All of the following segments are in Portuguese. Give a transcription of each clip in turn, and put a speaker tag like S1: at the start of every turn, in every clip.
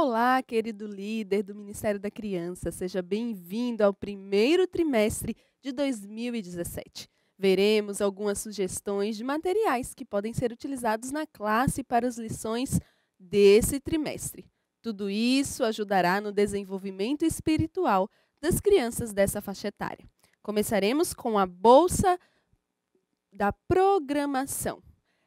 S1: Olá, querido líder do Ministério da Criança, seja bem-vindo ao primeiro trimestre de 2017. Veremos algumas sugestões de materiais que podem ser utilizados na classe para as lições desse trimestre. Tudo isso ajudará no desenvolvimento espiritual das crianças dessa faixa etária. Começaremos com a Bolsa da Programação.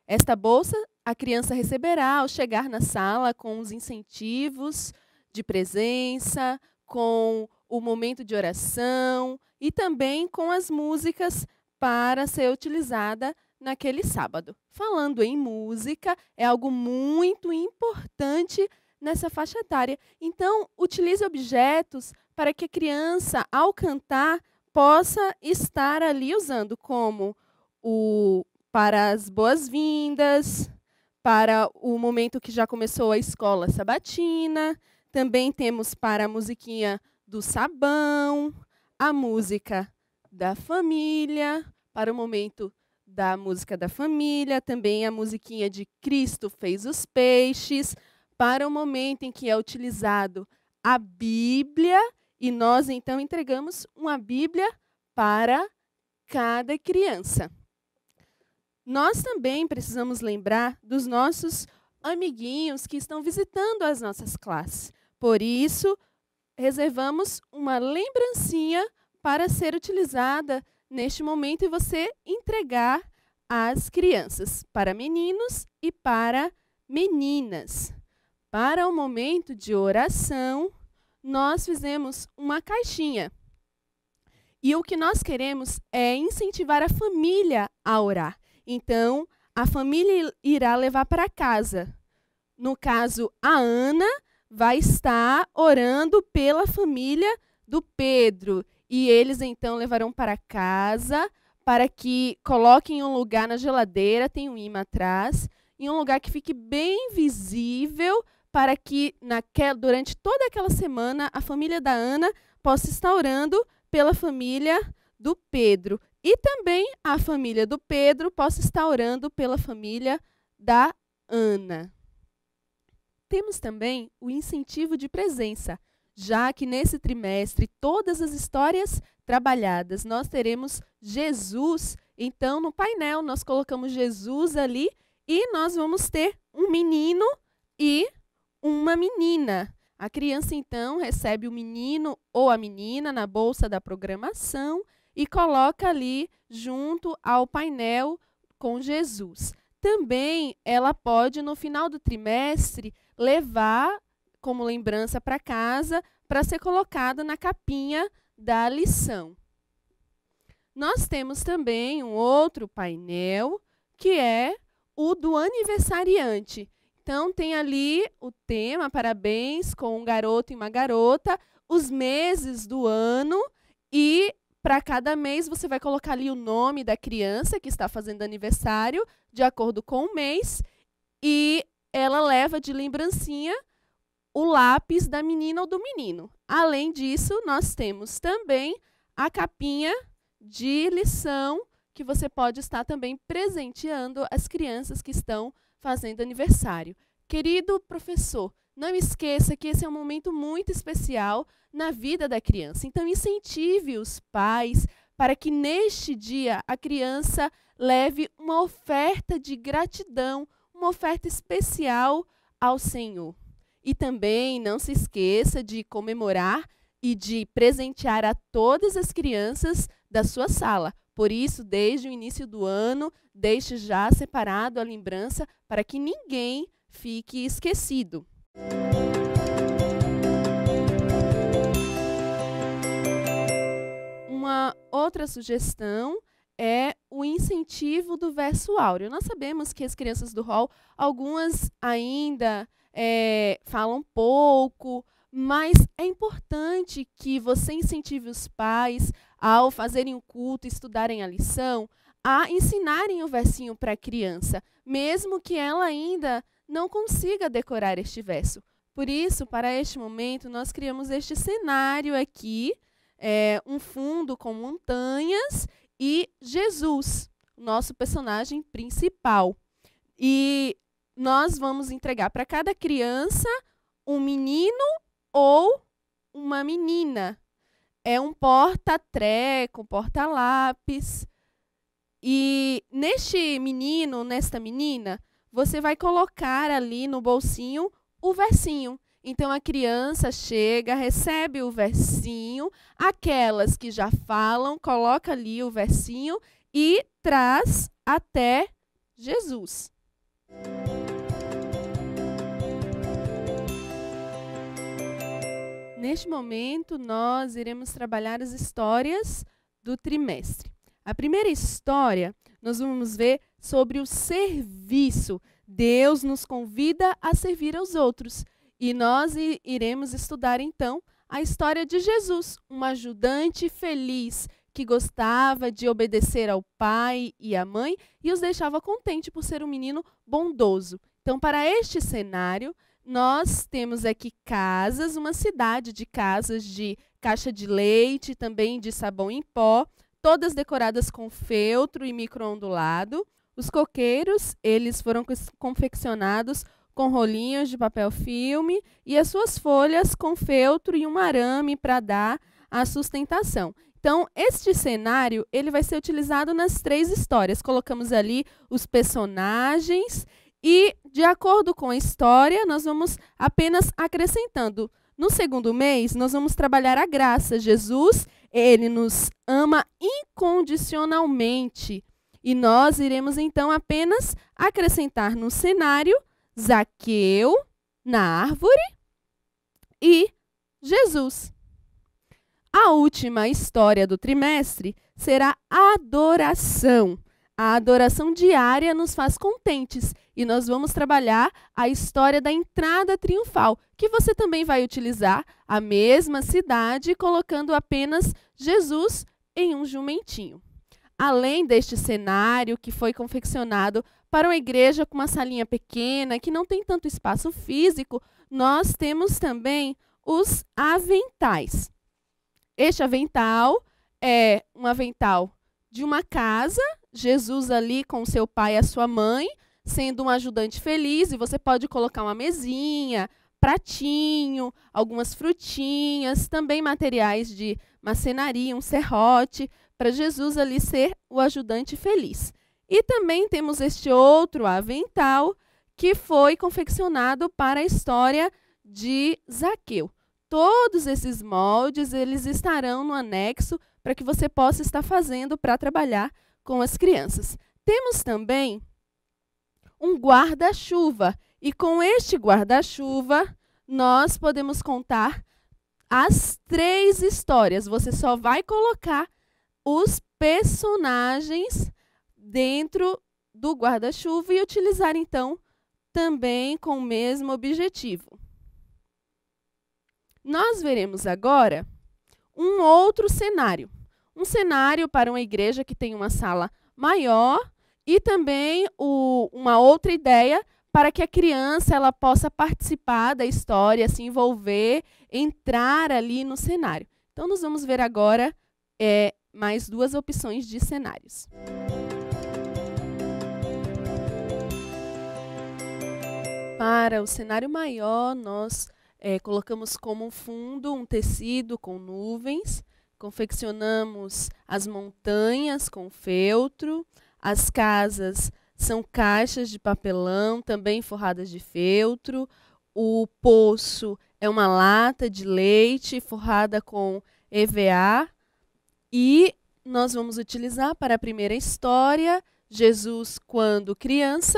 S1: Esta bolsa a criança receberá ao chegar na sala com os incentivos de presença, com o momento de oração e também com as músicas para ser utilizada naquele sábado. Falando em música, é algo muito importante nessa faixa etária. Então, utilize objetos para que a criança, ao cantar, possa estar ali usando como o para as boas-vindas, para o momento que já começou a escola sabatina. Também temos para a musiquinha do sabão, a música da família, para o momento da música da família, também a musiquinha de Cristo fez os peixes, para o momento em que é utilizado a Bíblia, e nós então entregamos uma Bíblia para cada criança nós também precisamos lembrar dos nossos amiguinhos que estão visitando as nossas classes. Por isso, reservamos uma lembrancinha para ser utilizada neste momento e você entregar às crianças, para meninos e para meninas. Para o momento de oração, nós fizemos uma caixinha. E o que nós queremos é incentivar a família a orar. Então, a família irá levar para casa. No caso, a Ana vai estar orando pela família do Pedro. E eles então levarão para casa para que coloquem em um lugar na geladeira, tem um imã atrás, em um lugar que fique bem visível para que naquela, durante toda aquela semana a família da Ana possa estar orando pela família do Pedro. E também a família do Pedro possa estar orando pela família da Ana. Temos também o incentivo de presença, já que nesse trimestre todas as histórias trabalhadas nós teremos Jesus. Então, no painel, nós colocamos Jesus ali e nós vamos ter um menino e uma menina. A criança, então, recebe o menino ou a menina na bolsa da programação e coloca ali junto ao painel com Jesus. Também ela pode, no final do trimestre, levar como lembrança para casa para ser colocada na capinha da lição. Nós temos também um outro painel que é o do aniversariante. Então, tem ali o tema Parabéns com um garoto e uma garota, os meses do ano e para cada mês, você vai colocar ali o nome da criança que está fazendo aniversário, de acordo com o mês, e ela leva de lembrancinha o lápis da menina ou do menino. Além disso, nós temos também a capinha de lição que você pode estar também presenteando as crianças que estão fazendo aniversário. Querido professor, não esqueça que esse é um momento muito especial na vida da criança. Então, incentive os pais para que neste dia a criança leve uma oferta de gratidão, uma oferta especial ao Senhor. E também não se esqueça de comemorar e de presentear a todas as crianças da sua sala. Por isso, desde o início do ano, deixe já separado a lembrança para que ninguém fique esquecido. Uma outra sugestão é o incentivo do verso áureo. Nós sabemos que as crianças do hall, algumas ainda é, falam pouco, mas é importante que você incentive os pais ao fazerem o culto, estudarem a lição, a ensinarem o versinho para a criança, mesmo que ela ainda não consiga decorar este verso. Por isso, para este momento, nós criamos este cenário aqui, é, um fundo com montanhas e Jesus, nosso personagem principal. E nós vamos entregar para cada criança um menino ou uma menina. É um porta-treco, um porta-lápis. E neste menino, nesta menina, você vai colocar ali no bolsinho o versinho. Então a criança chega, recebe o versinho, aquelas que já falam, coloca ali o versinho e traz até Jesus. Neste momento, nós iremos trabalhar as histórias do trimestre. A primeira história, nós vamos ver sobre o serviço. Deus nos convida a servir aos outros. E nós iremos estudar então a história de Jesus, um ajudante feliz que gostava de obedecer ao pai e à mãe e os deixava contente por ser um menino bondoso. Então, para este cenário, nós temos aqui casas, uma cidade de casas de caixa de leite, também de sabão em pó, todas decoradas com feltro e microondulado. Os coqueiros, eles foram confeccionados com rolinhos de papel filme e as suas folhas com feltro e um arame para dar a sustentação. Então, este cenário ele vai ser utilizado nas três histórias. Colocamos ali os personagens e, de acordo com a história, nós vamos apenas acrescentando. No segundo mês, nós vamos trabalhar a graça, Jesus ele nos ama incondicionalmente. E nós iremos então apenas acrescentar no cenário Zaqueu na árvore e Jesus. A última história do trimestre será adoração. A adoração diária nos faz contentes e nós vamos trabalhar a história da entrada triunfal, que você também vai utilizar a mesma cidade, colocando apenas Jesus em um jumentinho. Além deste cenário que foi confeccionado para uma igreja com uma salinha pequena, que não tem tanto espaço físico, nós temos também os aventais. Este avental é um avental de uma casa Jesus ali com seu pai e a sua mãe, sendo um ajudante feliz, e você pode colocar uma mesinha, pratinho, algumas frutinhas, também materiais de macenaria, um serrote, para Jesus ali ser o ajudante feliz. E também temos este outro avental que foi confeccionado para a história de Zaqueu. Todos esses moldes eles estarão no anexo para que você possa estar fazendo para trabalhar com as crianças. Temos também um guarda-chuva, e com este guarda-chuva nós podemos contar as três histórias. Você só vai colocar os personagens dentro do guarda-chuva e utilizar então também com o mesmo objetivo. Nós veremos agora um outro cenário um cenário para uma igreja que tem uma sala maior e também o, uma outra ideia para que a criança ela possa participar da história, se envolver, entrar ali no cenário. Então, nós vamos ver agora é, mais duas opções de cenários. Para o cenário maior, nós é, colocamos como fundo um tecido com nuvens. Confeccionamos as montanhas com feltro, as casas são caixas de papelão, também forradas de feltro, o poço é uma lata de leite forrada com EVA e nós vamos utilizar para a primeira história Jesus quando criança,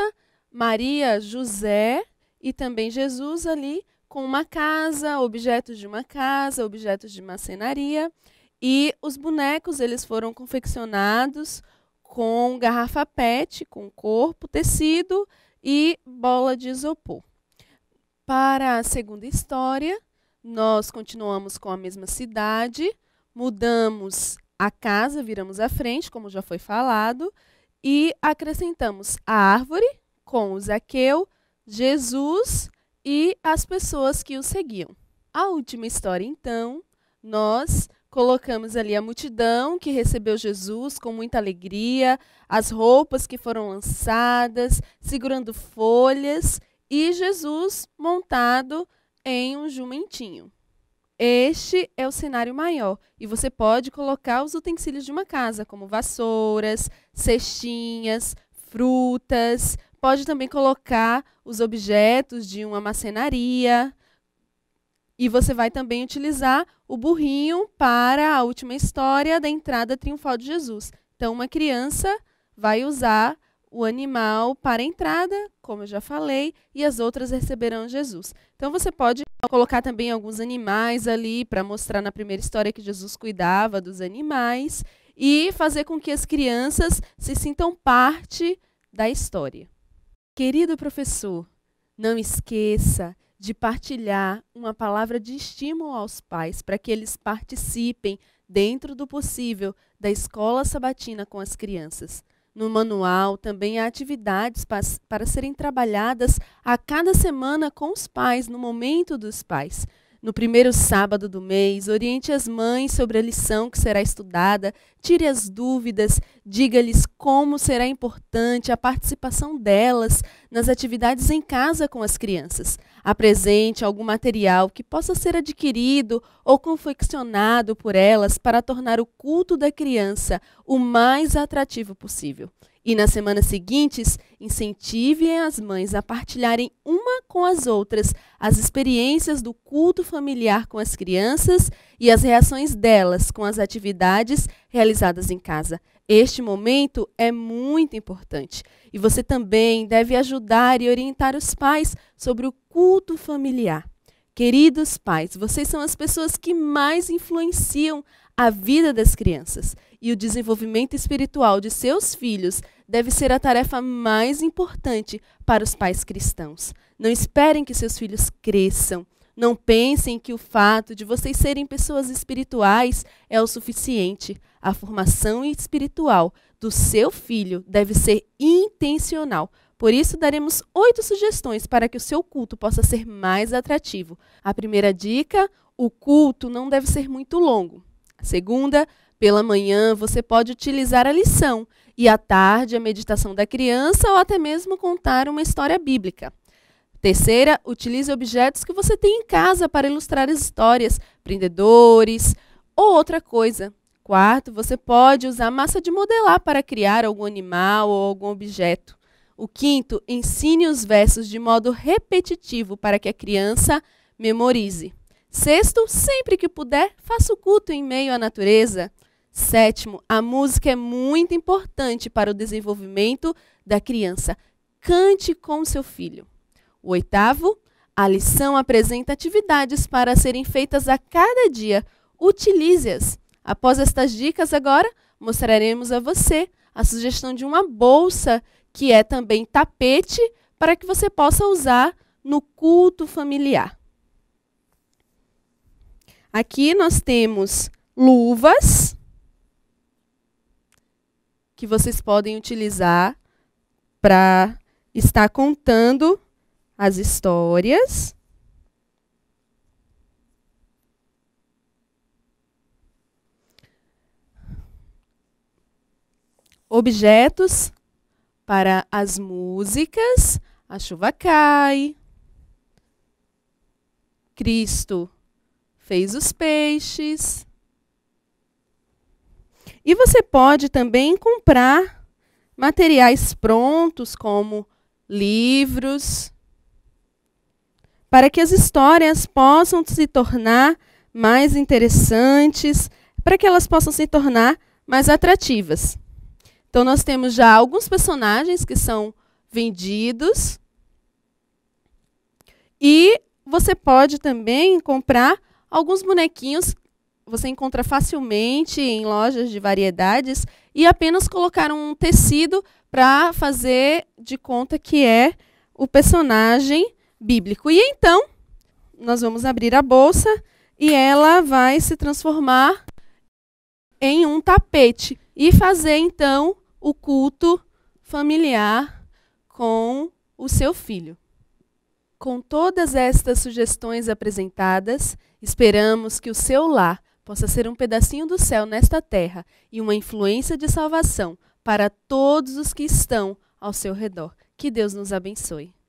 S1: Maria, José e também Jesus ali com uma casa, objetos de uma casa, objetos de macenaria e os bonecos eles foram confeccionados com garrafa PET, com corpo, tecido e bola de isopor. Para a segunda história, nós continuamos com a mesma cidade, mudamos a casa, viramos a frente, como já foi falado, e acrescentamos a árvore com o Zaqueu, Jesus e as pessoas que o seguiam. A última história, então, nós colocamos ali a multidão que recebeu Jesus com muita alegria, as roupas que foram lançadas, segurando folhas, e Jesus montado em um jumentinho. Este é o cenário maior e você pode colocar os utensílios de uma casa, como vassouras, cestinhas, frutas, pode também colocar os objetos de uma macenaria, e você vai também utilizar o burrinho para a última história da entrada triunfal de Jesus. Então, uma criança vai usar o animal para a entrada, como eu já falei, e as outras receberão Jesus. Então, você pode colocar também alguns animais ali para mostrar na primeira história que Jesus cuidava dos animais e fazer com que as crianças se sintam parte da história. Querido professor, não esqueça de partilhar uma palavra de estímulo aos pais, para que eles participem, dentro do possível, da escola sabatina com as crianças. No manual também há atividades para, para serem trabalhadas a cada semana com os pais, no momento dos pais. No primeiro sábado do mês, oriente as mães sobre a lição que será estudada, tire as dúvidas, diga-lhes como será importante a participação delas nas atividades em casa com as crianças. Apresente algum material que possa ser adquirido ou confeccionado por elas para tornar o culto da criança o mais atrativo possível. E nas semanas seguintes, incentivem as mães a partilharem uma com as outras as experiências do culto familiar com as crianças e as reações delas com as atividades realizadas em casa. Este momento é muito importante e você também deve ajudar e orientar os pais sobre o culto familiar. Queridos pais, vocês são as pessoas que mais influenciam a vida das crianças e o desenvolvimento espiritual de seus filhos deve ser a tarefa mais importante para os pais cristãos. Não esperem que seus filhos cresçam. Não pensem que o fato de vocês serem pessoas espirituais é o suficiente. A formação espiritual do seu filho deve ser intencional. Por isso, daremos oito sugestões para que o seu culto possa ser mais atrativo. A primeira dica: o culto não deve ser muito longo. A segunda, pela manhã você pode utilizar a lição e à tarde a meditação da criança ou até mesmo contar uma história bíblica. Terceira, utilize objetos que você tem em casa para ilustrar as histórias, prendedores ou outra coisa. Quarto, você pode usar massa de modelar para criar algum animal ou algum objeto. O quinto, ensine os versos de modo repetitivo para que a criança memorize. Sexto, sempre que puder, faça o culto em meio à natureza. Sétimo, a música é muito importante para o desenvolvimento da criança. Cante com seu filho. O oitavo, a lição apresenta atividades para serem feitas a cada dia. Utilize-as. Após estas dicas, agora mostraremos a você a sugestão de uma bolsa que é também tapete para que você possa usar no culto familiar. Aqui nós temos luvas que vocês podem utilizar para estar contando as histórias. objetos para as músicas, a chuva cai, Cristo fez os peixes. E você pode também comprar materiais prontos, como livros, para que as histórias possam se tornar mais interessantes, para que elas possam se tornar mais atrativas. Então nós temos já alguns personagens que são vendidos. E você pode também comprar alguns bonequinhos você encontra facilmente em lojas de variedades e apenas colocar um tecido para fazer de conta que é o personagem bíblico. E então, nós vamos abrir a bolsa e ela vai se transformar em um tapete e fazer então o culto familiar com o seu filho. Com todas estas sugestões apresentadas, esperamos que o seu lar possa ser um pedacinho do céu nesta terra e uma influência de salvação para todos os que estão ao seu redor. Que Deus nos abençoe.